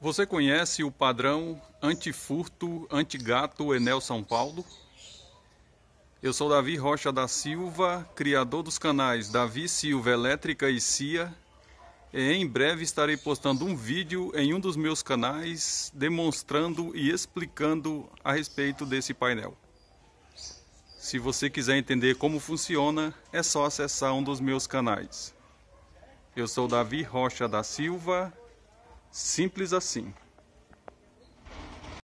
Você conhece o padrão antifurto, antigato Enel São Paulo? Eu sou Davi Rocha da Silva, criador dos canais Davi Silva Elétrica e CIA. E em breve estarei postando um vídeo em um dos meus canais demonstrando e explicando a respeito desse painel. Se você quiser entender como funciona, é só acessar um dos meus canais. Eu sou Davi Rocha da Silva, Simples assim.